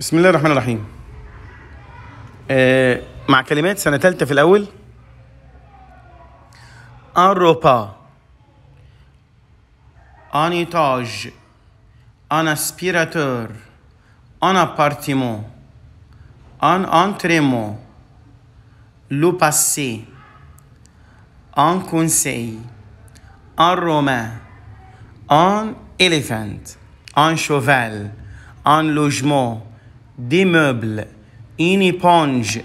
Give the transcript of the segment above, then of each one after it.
بسم الله الرحمن الرحيم آه مع كلمات سنة تالتة في الأول ان روبا ان ايتاج ان اسبيراتور ان أنتريمو ان لو باسي ان كونسي ان رومان ان إليفانت ان شوفال ان لوجمون des meubles, une éponge,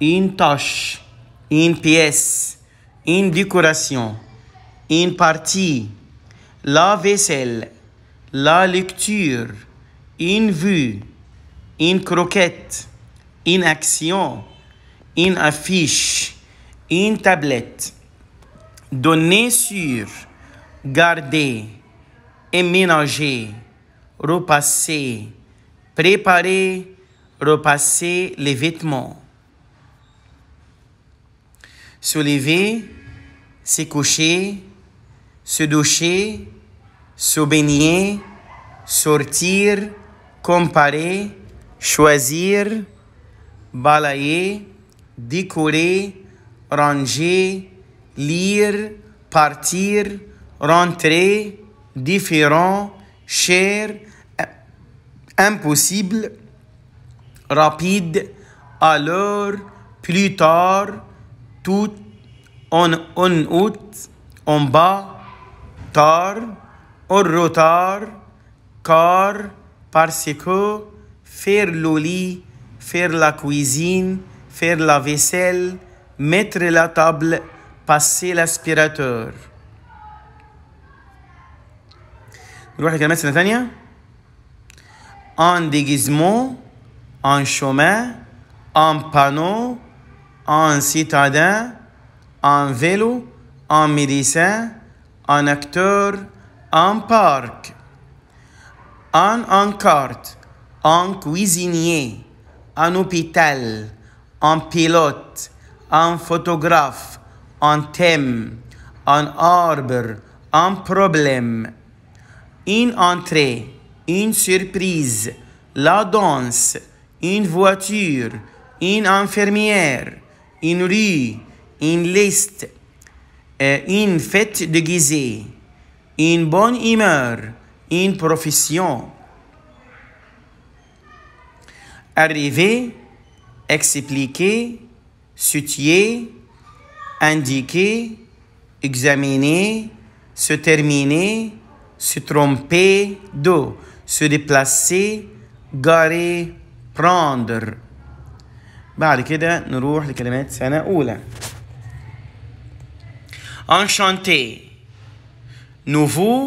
une tâche, une pièce, une décoration, une partie, la vaisselle, la lecture, une vue, une croquette, une action, une affiche, une tablette. Donner sur, garder, éménager, repasser, préparer, repasser les vêtements. Se se coucher, se doucher, se baigner, sortir, comparer, choisir, balayer, décorer, ranger, lire, partir, rentrer, différent, cher, impossible, rapide, alors, plus tard, tout, en, en août, en bas, tard, en retard, car, parce que, faire le lit, faire la cuisine, faire la vaisselle, mettre la table, passer l'aspirateur. نروح en déguisement un chemin, un panneau, un citadin, un vélo, en médecin, un acteur, un parc, un encarte, un cuisinier, un hôpital, un pilote, un photographe, un thème, un arbre, un problème, une entrée, une surprise, la danse, une voiture, une infirmière, une rue, une liste, une fête déguisée, une bonne humeur, une profession. Arriver, expliquer, soutenir, indiquer, examiner, se terminer, se tromper, d'eau, se déplacer, garer, prendre بعد كده نروح لكلمات سنة enchanté nouveau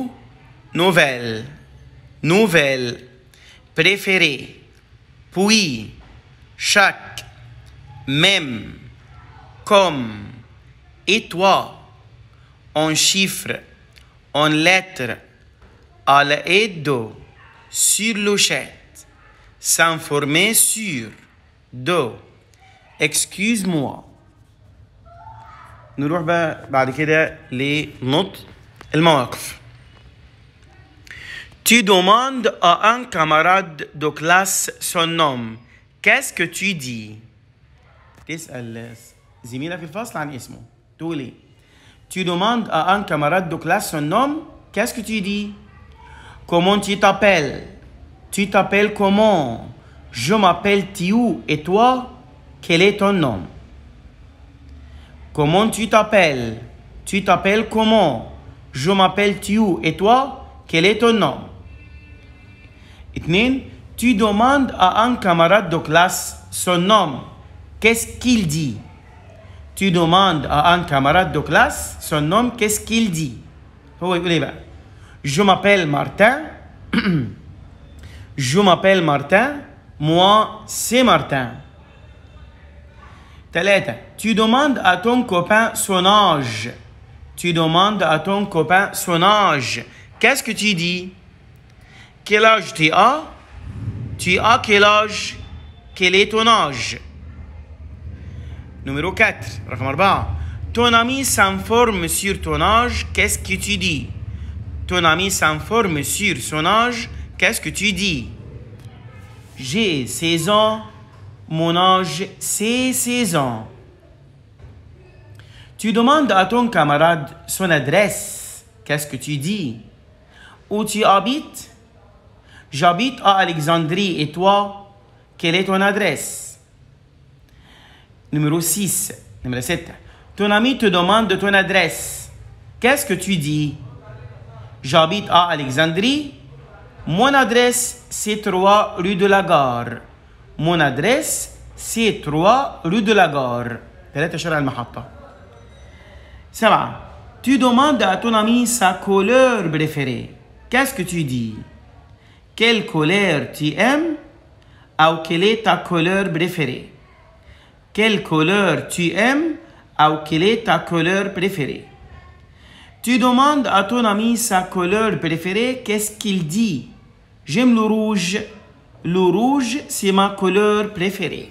nouvelle nouvelle préféré puis chaque même comme et toi en chiffre. en lettre. à l'aide sur le chèque s'informer sur. 2. Excuse-moi. Nous بقى بعد كده notes. المواقف. Tu demandes à un camarade de classe son nom. Qu'est-ce que tu dis? Tu demandes à un camarade de classe son nom. Qu'est-ce que tu dis? Comment tu t'appelles? Tu t'appelles comment Je m'appelle Tiou. Et toi Quel est ton nom Comment tu t'appelles Tu t'appelles comment Je m'appelle Tiou. Et toi Quel est ton nom Itnin, tu demandes à un camarade de classe son nom. Qu'est-ce qu'il dit Tu demandes à un camarade de classe son nom. Qu'est-ce qu'il dit Je m'appelle Martin. Je m'appelle Martin. Moi, c'est Martin. Tu demandes à ton copain son âge. Tu demandes à ton copain son âge. Qu'est-ce que tu dis? Quel âge tu as? Tu as quel âge? Quel est ton âge? Numéro 4. Ton ami s'informe sur ton âge. Qu'est-ce que tu dis? Ton ami s'informe sur son âge. Qu'est-ce que tu dis J'ai 16 ans, mon ange, c'est 16 ans. Tu demandes à ton camarade son adresse. Qu'est-ce que tu dis Où tu habites J'habite à Alexandrie et toi, quelle est ton adresse Numéro 6, numéro 7. Ton ami te demande ton adresse. Qu'est-ce que tu dis J'habite à Alexandrie mon adresse, c'est 3 rue de la Gare. Mon adresse, c'est 3 rue de la Gare. Ça va. Tu demandes à ton ami sa couleur préférée. Qu'est-ce que tu dis Quelle couleur tu aimes ou quelle est ta couleur préférée Quelle couleur tu aimes ou quelle est ta couleur préférée Tu demandes à ton ami sa couleur préférée, qu'est-ce qu'il dit J'aime le rouge. Le rouge, c'est ma couleur préférée.